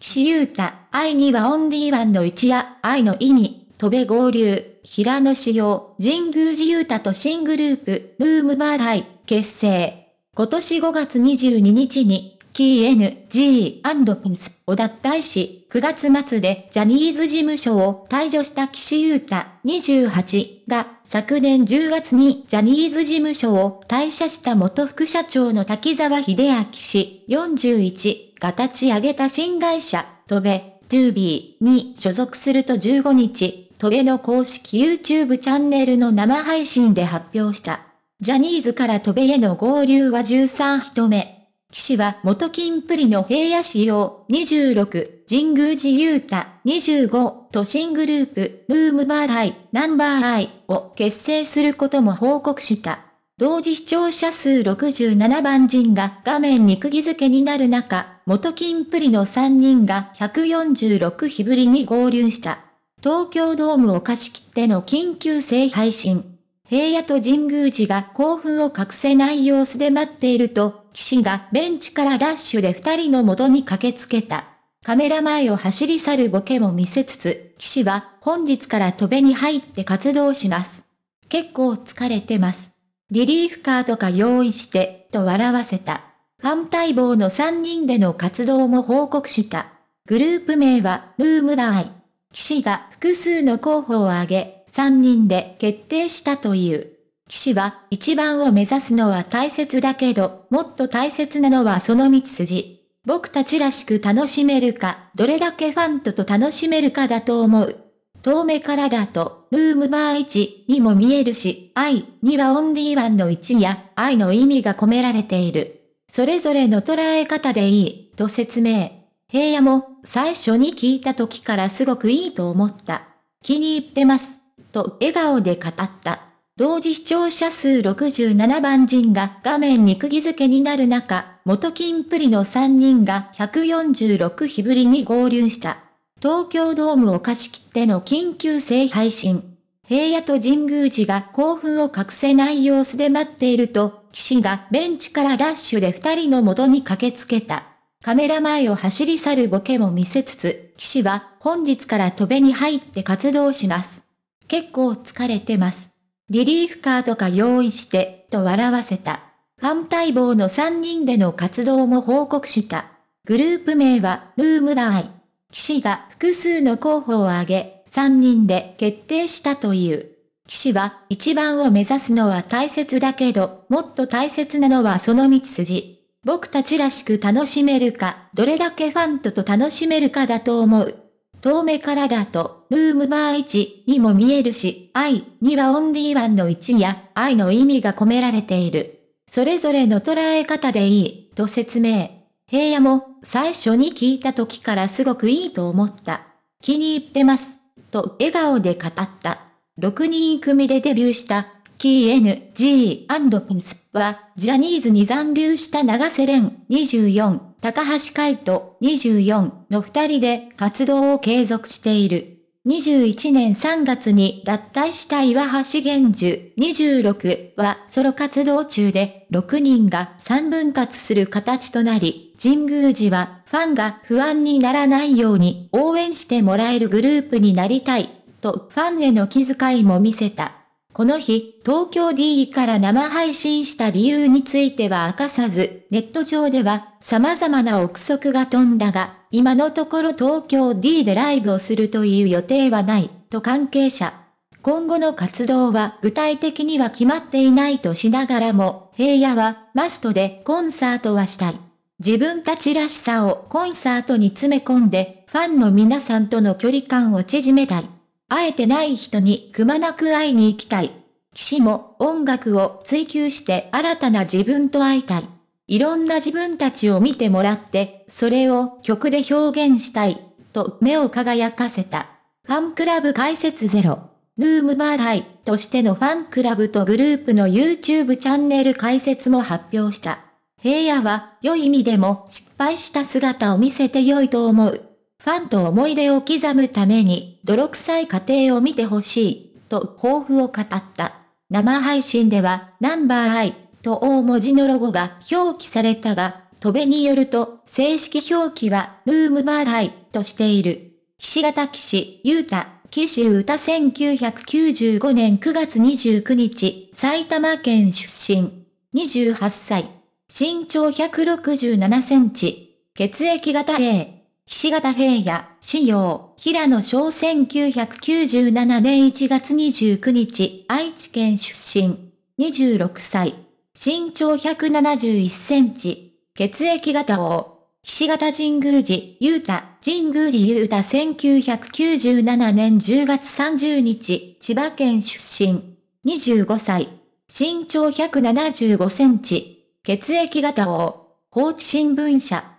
岸優太、愛にはオンリーワンの一夜、愛の意味、戸部合流、平野志陽、神宮寺優太と新グループ、ルームバーライ、結成。今年5月22日に、KNG&Pins を脱退し、9月末でジャニーズ事務所を退場した岸優太28が、昨年10月にジャニーズ事務所を退社した元副社長の滝沢秀明氏41が立ち上げた新会社、トベ、トゥービーに所属すると15日、トベの公式 YouTube チャンネルの生配信で発表した。ジャニーズからトベへの合流は13人目。騎士は元金プリの平野市様26、神宮寺雄太25と新グループ、ムームバーアイ、ナンバーアイを結成することも報告した。同時視聴者数67番人が画面に釘付けになる中、元金プリの3人が146日ぶりに合流した。東京ドームを貸し切っての緊急性配信。平野と神宮寺が興奮を隠せない様子で待っていると、騎士がベンチからダッシュで二人の元に駆けつけた。カメラ前を走り去るボケも見せつつ、騎士は本日から戸べに入って活動します。結構疲れてます。リリーフカーとか用意して、と笑わせた。ファン対望の3人での活動も報告した。グループ名は、ルームーイ。騎士が複数の候補を挙げ、3人で決定したという。士は、一番を目指すのは大切だけど、もっと大切なのはその道筋。僕たちらしく楽しめるか、どれだけファンとと楽しめるかだと思う。遠目からだと、ルームバー1にも見えるし、愛にはオンリーワンの1や、愛の意味が込められている。それぞれの捉え方でいい、と説明。平野も、最初に聞いた時からすごくいいと思った。気に入ってます。と笑顔で語った。同時視聴者数67番人が画面に釘付けになる中、元金プリの3人が146日ぶりに合流した。東京ドームを貸し切っての緊急性配信。平野と神宮寺が興奮を隠せない様子で待っていると、岸がベンチからダッシュで二人の元に駆けつけた。カメラ前を走り去るボケも見せつつ、騎士は本日から戸べに入って活動します。結構疲れてます。リリーフカーとか用意して、と笑わせた。ファン待望の3人での活動も報告した。グループ名は、ルームライ。騎士が複数の候補を挙げ、3人で決定したという。騎士は、一番を目指すのは大切だけど、もっと大切なのはその道筋。僕たちらしく楽しめるか、どれだけファンとと楽しめるかだと思う。遠目からだと、ルームバー1にも見えるし、愛にはオンリーワンの1や、愛の意味が込められている。それぞれの捉え方でいい、と説明。平野も、最初に聞いた時からすごくいいと思った。気に入ってます。と笑顔で語った。6人組でデビューした、KNG&Pins は、ジャニーズに残留した長瀬廉24、高橋海人24の2人で活動を継続している。21年3月に脱退した岩橋玄樹26はソロ活動中で6人が3分割する形となり、神宮寺はファンが不安にならないように応援してもらえるグループになりたい、とファンへの気遣いも見せた。この日、東京 D から生配信した理由については明かさず、ネット上では様々な憶測が飛んだが、今のところ東京 D でライブをするという予定はない、と関係者。今後の活動は具体的には決まっていないとしながらも、平野はマストでコンサートはしたい。自分たちらしさをコンサートに詰め込んで、ファンの皆さんとの距離感を縮めたい。会えてない人にくまなく会いに行きたい。騎士も音楽を追求して新たな自分と会いたい。いろんな自分たちを見てもらって、それを曲で表現したい、と目を輝かせた。ファンクラブ解説ゼロ。ルームバーライとしてのファンクラブとグループの YouTube チャンネル解説も発表した。平野は良い意味でも失敗した姿を見せて良いと思う。ファンと思い出を刻むために泥臭い過程を見てほしい、と抱負を語った。生配信ではナンバーアイと大文字のロゴが表記されたが、戸部によると正式表記はルームバーイとしている。岸形騎士、岸優太、岸優タ。1995年9月29日、埼玉県出身、28歳。身長167センチ、血液型 A、岸形平野、仕様、平野翔1997年1月29日、愛知県出身、26歳、身長171センチ、血液型 O、岸形神宮寺、ゆうた、神宮寺ゆうた1997年10月30日、千葉県出身、25歳、身長175センチ、血液型を、放置新聞社。